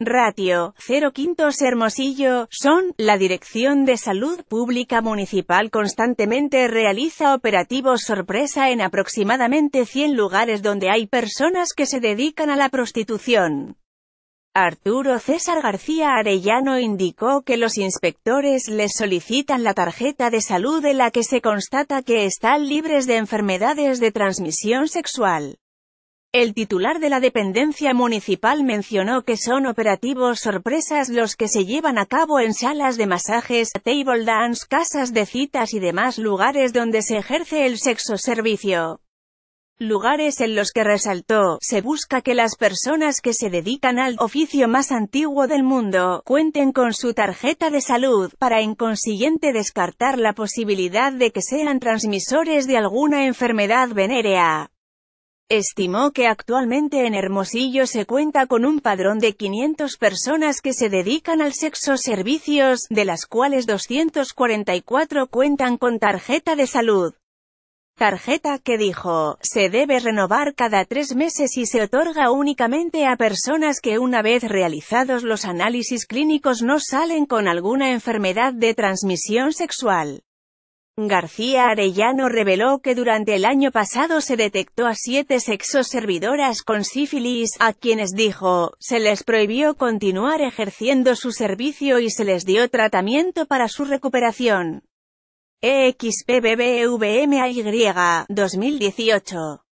Ratio, 0 quintos Hermosillo, son, la Dirección de Salud Pública Municipal constantemente realiza operativos sorpresa en aproximadamente 100 lugares donde hay personas que se dedican a la prostitución. Arturo César García Arellano indicó que los inspectores les solicitan la tarjeta de salud en la que se constata que están libres de enfermedades de transmisión sexual. El titular de la dependencia municipal mencionó que son operativos sorpresas los que se llevan a cabo en salas de masajes, table dance, casas de citas y demás lugares donde se ejerce el sexo servicio. Lugares en los que resaltó, se busca que las personas que se dedican al oficio más antiguo del mundo, cuenten con su tarjeta de salud, para en consiguiente descartar la posibilidad de que sean transmisores de alguna enfermedad venérea. Estimó que actualmente en Hermosillo se cuenta con un padrón de 500 personas que se dedican al sexo servicios, de las cuales 244 cuentan con tarjeta de salud. Tarjeta que dijo, se debe renovar cada tres meses y se otorga únicamente a personas que una vez realizados los análisis clínicos no salen con alguna enfermedad de transmisión sexual. García Arellano reveló que durante el año pasado se detectó a siete servidoras con sífilis, a quienes dijo, se les prohibió continuar ejerciendo su servicio y se les dio tratamiento para su recuperación. EXPBBVMAY, 2018